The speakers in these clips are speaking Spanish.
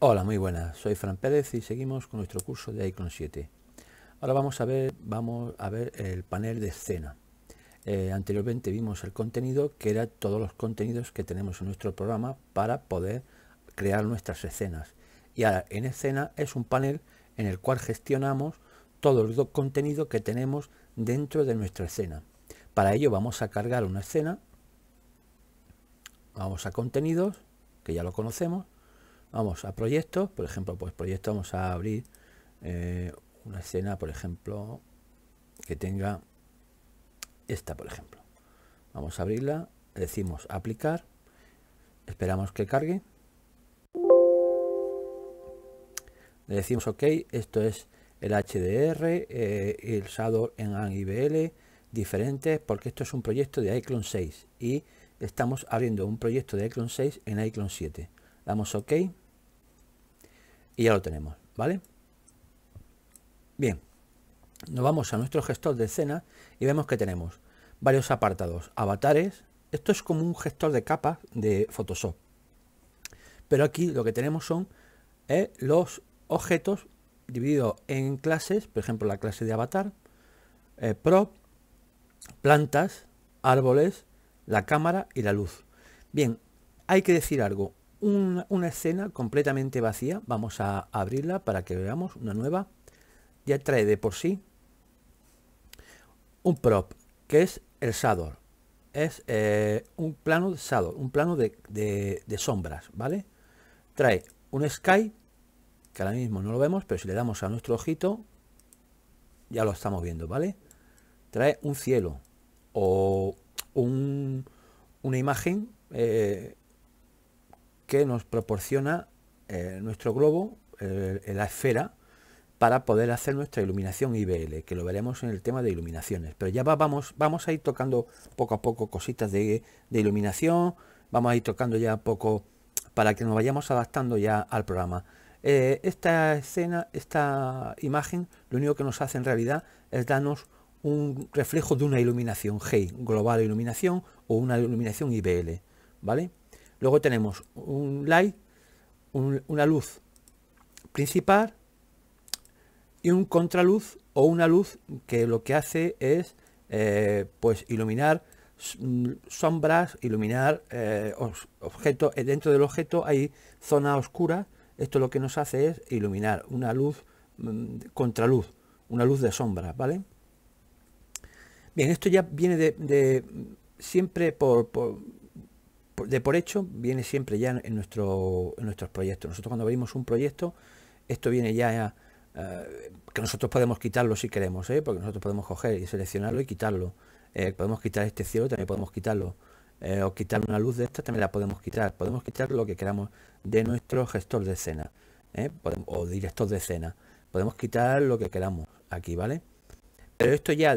Hola, muy buenas. Soy Fran Pérez y seguimos con nuestro curso de Icon 7. Ahora vamos a ver, vamos a ver el panel de escena. Eh, anteriormente vimos el contenido, que era todos los contenidos que tenemos en nuestro programa para poder crear nuestras escenas. Y ahora en escena es un panel en el cual gestionamos todo el contenido que tenemos dentro de nuestra escena. Para ello vamos a cargar una escena, vamos a contenidos, que ya lo conocemos, Vamos a proyectos, por ejemplo, pues proyecto vamos a abrir eh, una escena, por ejemplo, que tenga esta, por ejemplo. Vamos a abrirla, decimos aplicar, esperamos que cargue. Le decimos OK, esto es el HDR, eh, el Shadow en IBL, diferentes, porque esto es un proyecto de iClone 6 y estamos abriendo un proyecto de iClone 6 en iClone 7. Damos OK y ya lo tenemos, ¿vale? Bien, nos vamos a nuestro gestor de escena y vemos que tenemos varios apartados, avatares, esto es como un gestor de capas de Photoshop, pero aquí lo que tenemos son eh, los objetos divididos en clases, por ejemplo la clase de avatar, eh, prop, plantas, árboles, la cámara y la luz. Bien, hay que decir algo, una escena completamente vacía. Vamos a abrirla para que veamos una nueva. Ya trae de por sí un prop, que es el shadow. Es eh, un plano de shadow, un plano de, de, sombras, ¿vale? Trae un sky, que ahora mismo no lo vemos, pero si le damos a nuestro ojito, ya lo estamos viendo, ¿vale? Trae un cielo o un, una imagen eh, que nos proporciona eh, nuestro globo, eh, la esfera, para poder hacer nuestra iluminación IBL, que lo veremos en el tema de iluminaciones. Pero ya vamos, vamos a ir tocando poco a poco cositas de, iluminación, vamos a ir tocando ya poco para que nos vayamos adaptando ya al programa. Eh, esta escena, esta imagen, lo único que nos hace en realidad es darnos un reflejo de una iluminación G, global iluminación o una iluminación IBL, ¿vale? Luego tenemos un light, una luz principal y un contraluz o una luz que lo que hace es eh, pues iluminar sombras, iluminar eh, objetos. Eh, dentro del objeto hay zona oscura. Esto lo que nos hace es iluminar una luz mm, contraluz, una luz de sombra. ¿vale? Bien, esto ya viene de, mm, siempre por de por hecho viene siempre ya en, nuestro, nuestros proyectos. Nosotros cuando abrimos un proyecto, esto viene ya eh, que nosotros podemos quitarlo si queremos, ¿eh? porque nosotros podemos coger y seleccionarlo y quitarlo. Eh, podemos quitar este cielo, también podemos quitarlo. o quitar una luz de esta, también la podemos quitar. Podemos quitar lo que queramos de nuestro gestor de escena o director de escena. Podemos quitar lo que queramos aquí, ¿vale? Pero esto ya,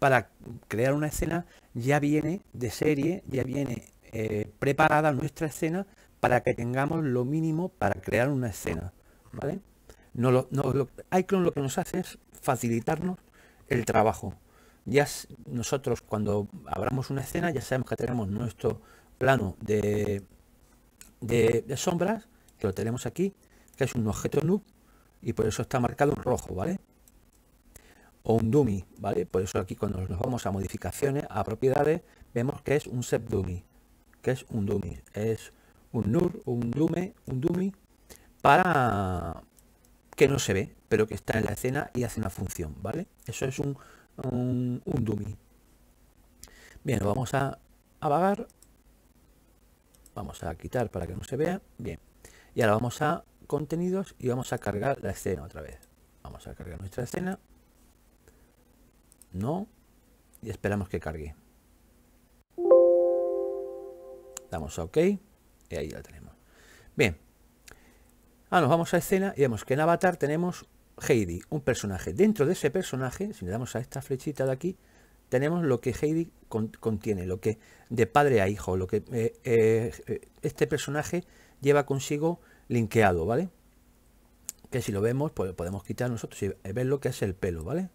para crear una escena, ya viene de serie, ya viene eh, preparada nuestra escena para que tengamos lo mínimo para crear una escena. ¿vale? No lo, no, lo, lo que nos hace es facilitarnos el trabajo. Ya nosotros cuando abramos una escena ya sabemos que tenemos nuestro plano de, de, sombras, que lo tenemos aquí, que es un objeto noob y por eso está marcado en rojo, ¿vale? O un dummy, ¿vale? Por eso aquí cuando nos vamos a modificaciones, a propiedades, vemos que es un set dummy que es un dummy. Es un NUR, un dummy un dummy para que no se ve, pero que está en la escena y hace una función, ¿vale? Eso es un, un, dummy. Bien, vamos a, apagar. Vamos a quitar para que no se vea. Bien. Y ahora vamos a contenidos y vamos a cargar la escena otra vez. Vamos a cargar nuestra escena. No. Y esperamos que cargue. Damos a OK y ahí la tenemos. Bien. ahora nos vamos a escena y vemos que en Avatar tenemos Heidi, un personaje. Dentro de ese personaje, si le damos a esta flechita de aquí, tenemos lo que Heidi contiene, lo que de padre a hijo, lo que eh, eh, eh, este personaje lleva consigo linkeado, ¿vale? Que si lo vemos, pues podemos quitar nosotros y ver lo que es el pelo, ¿vale?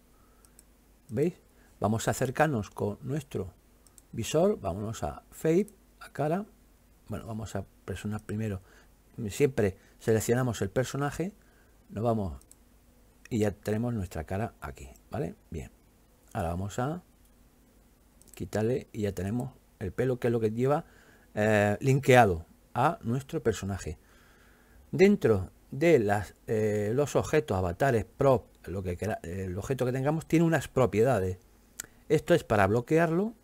¿Veis? Vamos a acercarnos con nuestro visor, vámonos a Fade a cara. Bueno, vamos a presionar primero. Siempre seleccionamos el personaje, nos vamos y ya tenemos nuestra cara aquí, ¿vale? Bien. Ahora vamos a quitarle y ya tenemos el pelo que es lo que lleva eh, linkeado a nuestro personaje. Dentro de las, eh, los objetos, avatares, prop, lo que eh, el objeto que tengamos tiene unas propiedades. Esto es para bloquearlo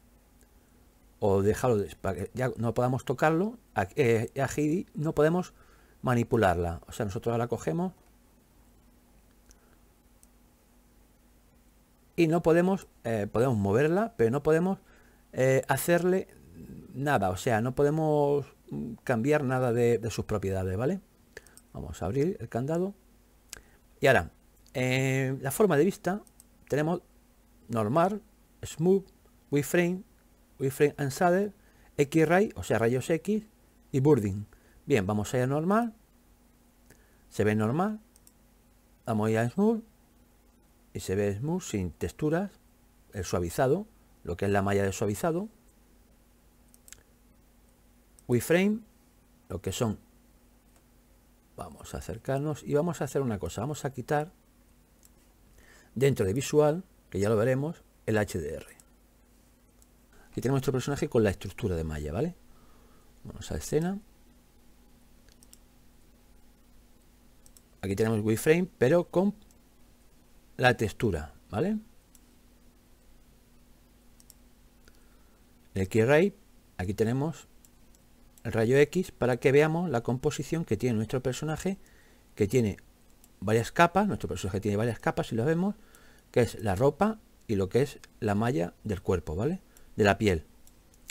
o dejarlo para que ya no podamos tocarlo, a, eh, no podemos manipularla. O sea, nosotros la cogemos y no podemos, eh, podemos moverla, pero no podemos eh, hacerle nada. O sea, no podemos cambiar nada de, sus propiedades, ¿vale? Vamos a abrir el candado. Y ahora, eh, la forma de vista tenemos normal, smooth, wireframe, and Shader, X-Ray, o sea, rayos X, y Burding. Bien, vamos a ir a normal. Se ve normal. Vamos a ir a Smooth. Y se ve Smooth sin texturas. El suavizado, lo que es la malla de suavizado. Frame, lo que son. Vamos a acercarnos y vamos a hacer una cosa. Vamos a quitar dentro de visual, que ya lo veremos, el HDR. Aquí tenemos nuestro personaje con la estructura de malla, ¿vale? Vamos a escena. Aquí tenemos wireframe, pero con la textura, ¿vale? el ray aquí tenemos el rayo X para que veamos la composición que tiene nuestro personaje, que tiene varias capas, nuestro personaje tiene varias capas, y lo vemos, que es la ropa y lo que es la malla del cuerpo, ¿vale? de la piel.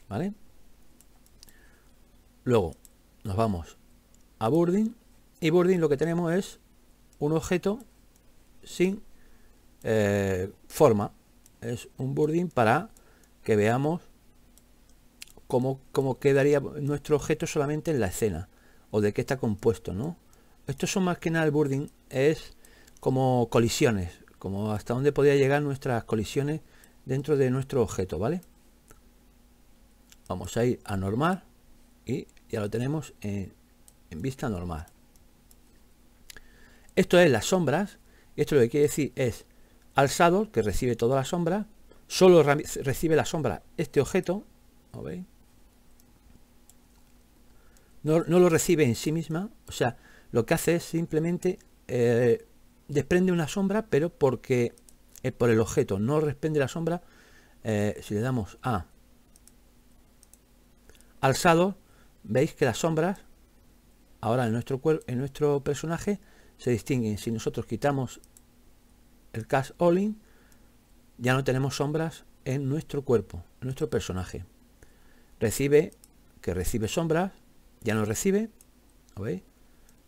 ¿Vale? Luego nos vamos a Burding, y Burding lo que tenemos es un objeto sin eh, forma. Es un Burding para que veamos cómo, cómo quedaría nuestro objeto solamente en la escena o de qué está compuesto, ¿no? Estos son más que nada el Burding, es como colisiones, como hasta dónde podía llegar nuestras colisiones dentro de nuestro objeto, ¿vale? Vamos a ir a normal y ya lo tenemos en, vista normal. Esto es las sombras. Esto lo que quiere decir es alzado, que recibe toda la sombra. Solo recibe la sombra este objeto. No, lo recibe en sí misma. O sea, lo que hace es simplemente eh, desprende una sombra, pero porque eh, por el objeto no desprende la sombra. Eh, si le damos a alzado, veis que las sombras, ahora en nuestro, en nuestro personaje, se distinguen. Si nosotros quitamos el cast all ya no tenemos sombras en nuestro cuerpo, en nuestro personaje. Recibe, que recibe sombras, ya no recibe,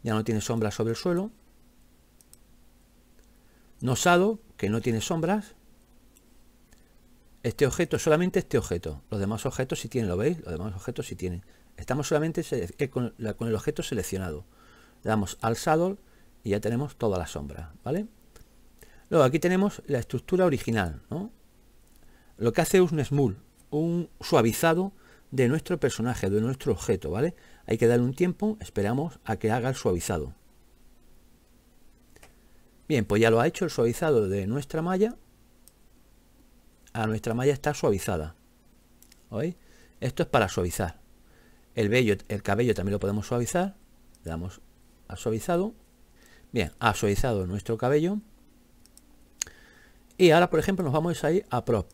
Ya no tiene sombras sobre el suelo. Nosado, que no tiene sombras, este objeto, solamente este objeto. Los demás objetos si tienen, ¿lo veis? Los demás objetos si tienen. Estamos solamente eh, con, el objeto seleccionado. Le damos al saddle y ya tenemos toda la sombra, ¿vale? Luego aquí tenemos la estructura original, ¿no? Lo que hace es un smooth, un suavizado de nuestro personaje, de nuestro objeto, ¿vale? Hay que darle un tiempo, esperamos a que haga el suavizado. Bien, pues ya lo ha hecho el suavizado de nuestra malla a nuestra malla está suavizada. hoy Esto es para suavizar. El, vello, el cabello también lo podemos suavizar. Le damos a suavizado. Bien, ha suavizado nuestro cabello. Y ahora, por ejemplo, nos vamos a ir a prop.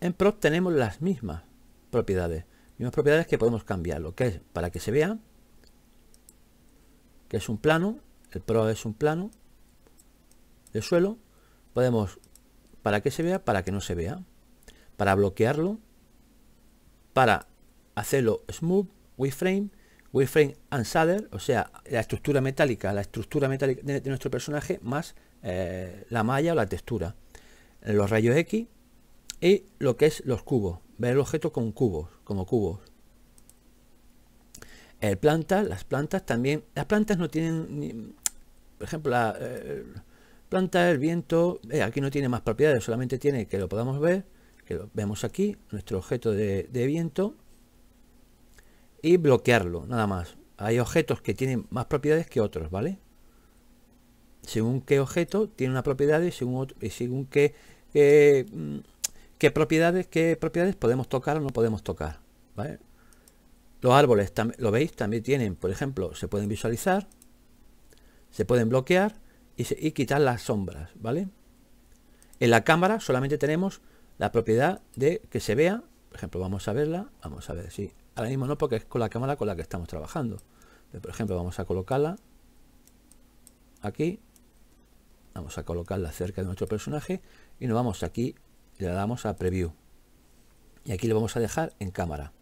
En prop tenemos las mismas propiedades. Mismas propiedades que podemos cambiar. Lo que es para que se vea. Que es un plano. El Pro es un plano de suelo. Podemos para que se vea, para que no se vea para bloquearlo, para hacerlo smooth, wireframe, wireframe and shader, o sea, la estructura metálica, la estructura metálica de, nuestro personaje más eh, la malla o la textura, los rayos X y lo que es los cubos, ver el objeto con cubos, como cubos. El planta, las plantas también, las plantas no tienen, por ejemplo, la eh, planta, el viento, eh, aquí no tiene más propiedades, solamente tiene que lo podamos ver eh, vemos aquí, nuestro objeto de, viento, y bloquearlo, nada más. Hay objetos que tienen más propiedades que otros, ¿vale? Según qué objeto tiene una propiedad y según, otro, según qué, mm, qué, propiedades, qué propiedades podemos tocar o no podemos tocar, ¿vale? Los árboles, lo veis, también tienen, por ejemplo, se pueden visualizar, se pueden bloquear y quitar las sombras, ¿vale? En la cámara solamente tenemos la propiedad de que se vea, por ejemplo, vamos a verla, vamos a ver si, ahora mismo no porque es con la cámara con la que estamos trabajando, por ejemplo, vamos a colocarla aquí, vamos a colocarla cerca de nuestro personaje y nos vamos aquí le damos a preview y aquí lo vamos a dejar en cámara,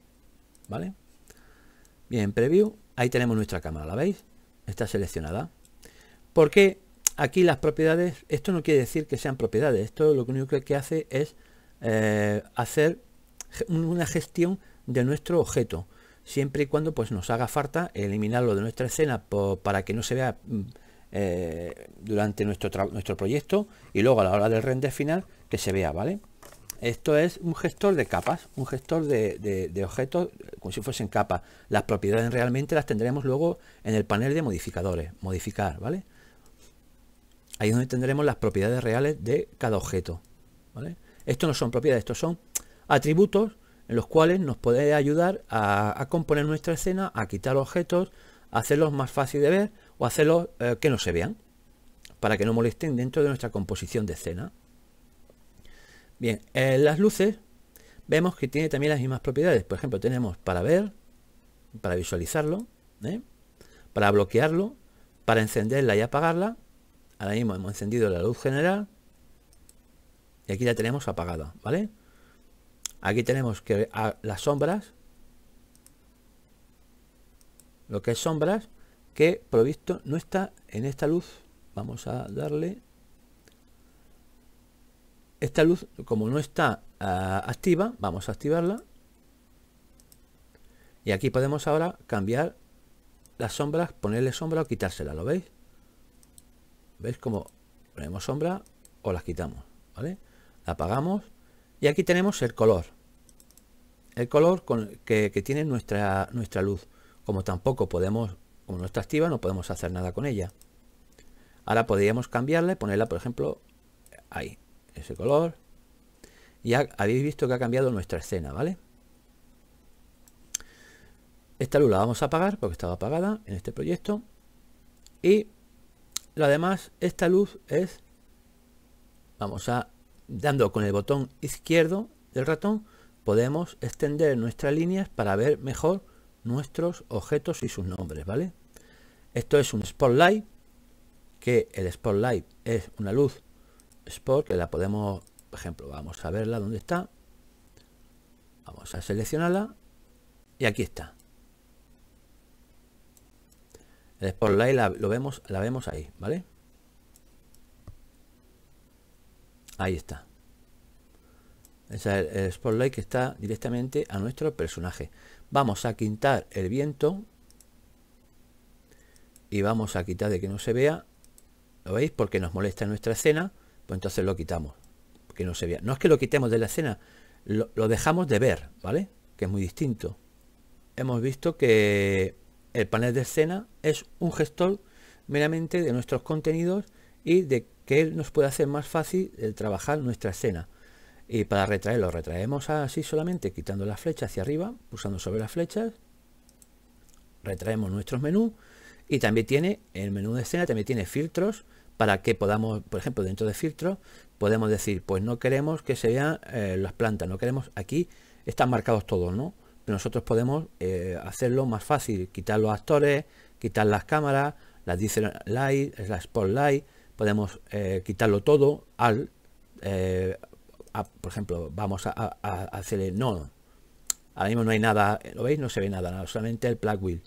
¿vale? Bien, preview, ahí tenemos nuestra cámara, ¿la veis? Está seleccionada. Porque aquí las propiedades, esto no quiere decir que sean propiedades, esto lo único que hace es eh, hacer una gestión de nuestro objeto siempre y cuando pues nos haga falta eliminarlo de nuestra escena para que no se vea mm, eh, durante nuestro, nuestro proyecto y luego a la hora del render final que se vea vale esto es un gestor de capas un gestor de, objetos como si fuesen capas las propiedades realmente las tendremos luego en el panel de modificadores modificar vale ahí donde tendremos las propiedades reales de cada objeto vale esto no son propiedades, estos son atributos en los cuales nos puede ayudar a, componer nuestra escena, a quitar objetos, a hacerlos más fácil de ver o hacerlos eh, que no se vean, para que no molesten dentro de nuestra composición de escena. Bien, en las luces vemos que tiene también las mismas propiedades. Por ejemplo, tenemos para ver, para visualizarlo, ¿eh? para bloquearlo, para encenderla y apagarla. Ahora mismo hemos encendido la luz general, y aquí la tenemos apagada, ¿vale? Aquí tenemos que a las sombras, lo que es sombras, que provisto no está en esta luz. Vamos a darle. Esta luz, como no está ah, activa, vamos a activarla. Y aquí podemos ahora cambiar las sombras, ponerle sombra o quitársela, ¿lo veis? ¿Veis cómo ponemos sombra o las quitamos? ¿Vale? apagamos y aquí tenemos el color el color con, que, tiene nuestra, nuestra luz como tampoco podemos como no está activa no podemos hacer nada con ella ahora podríamos cambiarla ponerla por ejemplo ahí ese color ya habéis visto que ha cambiado nuestra escena vale esta luz la vamos a apagar porque estaba apagada en este proyecto y lo demás esta luz es vamos a dando con el botón izquierdo del ratón podemos extender nuestras líneas para ver mejor nuestros objetos y sus nombres, ¿vale? Esto es un spotlight, que el spotlight es una luz spot que la podemos, por ejemplo, vamos a verla dónde está. Vamos a seleccionarla y aquí está. El spotlight lo vemos, la vemos ahí, ¿vale? Ahí está. es el, spotlight que está directamente a nuestro personaje. Vamos a quitar el viento. Y vamos a quitar de que no se vea. ¿Lo veis? Porque nos molesta nuestra escena. Pues entonces lo quitamos. Que no se vea. No es que lo quitemos de la escena. Lo, lo dejamos de ver, ¿vale? Que es muy distinto. Hemos visto que el panel de escena es un gestor meramente de nuestros contenidos y de que él nos puede hacer más fácil el trabajar nuestra escena. Y para retraerlo, retraemos así solamente quitando la flecha hacia arriba, pulsando sobre las flechas, retraemos nuestros menús y también tiene el menú de escena, también tiene filtros para que podamos, por ejemplo, dentro de filtros, podemos decir, pues no queremos que se vean eh, las plantas, no queremos, aquí están marcados todos, ¿no? nosotros podemos eh, hacerlo más fácil, quitar los actores, quitar las cámaras, las dice light, las spotlight, podemos eh, quitarlo todo al, eh, por ejemplo, vamos a, a, hacerle no. Ahora mismo no hay nada, ¿lo veis? No se ve nada, solamente el plug wheel,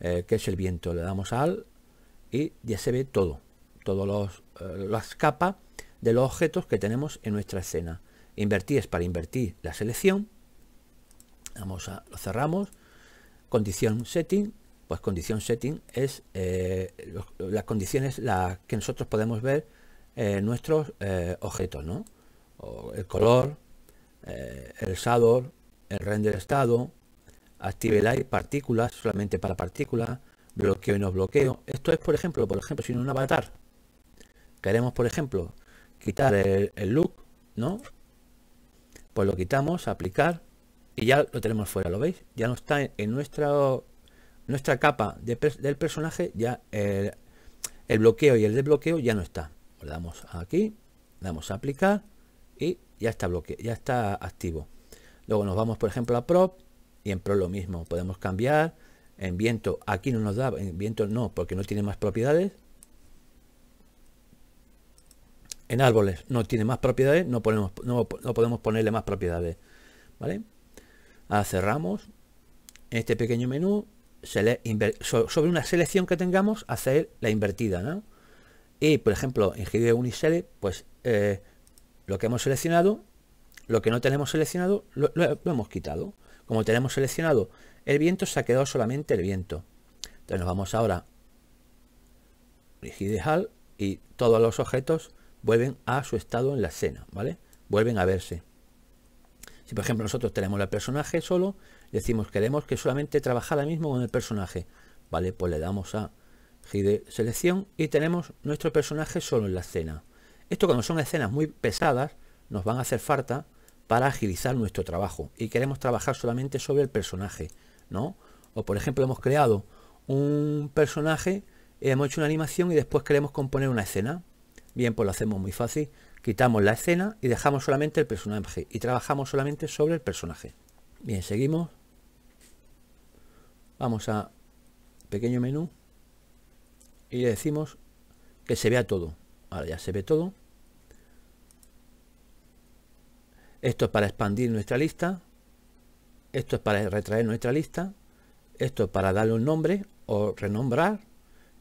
eh, que es el viento. Le damos al y ya se ve todo, todas las capas de los objetos que tenemos en nuestra escena. Invertir es para invertir la selección. Vamos a, lo cerramos. Condición setting pues condición setting es eh, las condiciones las que nosotros podemos ver eh, nuestros eh, objetos, ¿no? el color, el shadow, el render estado, active light, partículas, solamente para partículas, bloqueo y no bloqueo. Esto es, por ejemplo, por ejemplo, si en un avatar queremos, por ejemplo, quitar el, look, ¿no? Pues lo quitamos, aplicar y ya lo tenemos fuera, ¿lo veis? Ya no está en nuestro nuestra capa del personaje ya eh, el, bloqueo y el desbloqueo ya no está. Pues le damos aquí, le damos a aplicar y ya está bloqueo, ya está activo. Luego nos vamos, por ejemplo, a prop y en prop lo mismo, podemos cambiar en viento, aquí no nos da, en viento no, porque no tiene más propiedades. En árboles no tiene más propiedades, no, no, podemos ponerle más propiedades. ¿Vale? Ahora cerramos este pequeño menú sobre una selección que tengamos, hacer la invertida. ¿no? Y, por ejemplo, en GD Unisele, pues eh, lo que hemos seleccionado, lo que no tenemos seleccionado, lo, hemos quitado. Como tenemos seleccionado el viento, se ha quedado solamente el viento. Entonces nos vamos ahora gide hall y todos los objetos vuelven a su estado en la escena, ¿vale? Vuelven a verse. Si por ejemplo nosotros tenemos el personaje solo, decimos queremos que solamente trabaje ahora mismo con el personaje. Vale, pues le damos a Gide selección y tenemos nuestro personaje solo en la escena. Esto cuando son escenas muy pesadas nos van a hacer falta para agilizar nuestro trabajo y queremos trabajar solamente sobre el personaje, ¿no? O por ejemplo hemos creado un personaje, hemos hecho una animación y después queremos componer una escena. Bien, pues lo hacemos muy fácil. Quitamos la escena y dejamos solamente el personaje y trabajamos solamente sobre el personaje. Bien, seguimos. Vamos a pequeño menú y le decimos que se vea todo. Ahora ya se ve todo. Esto es para expandir nuestra lista. Esto es para retraer nuestra lista. Esto es para darle un nombre o renombrar.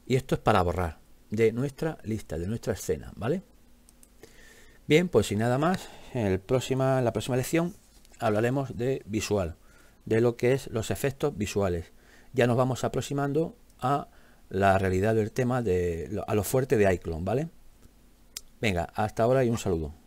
Y esto es para borrar de nuestra lista, de nuestra escena, ¿vale? Bien, pues sin nada más, en, en la próxima lección hablaremos de visual, de lo que es los efectos visuales ya nos vamos aproximando a la realidad del tema, de, a lo fuerte de iClone, ¿vale? Venga, hasta ahora y un saludo.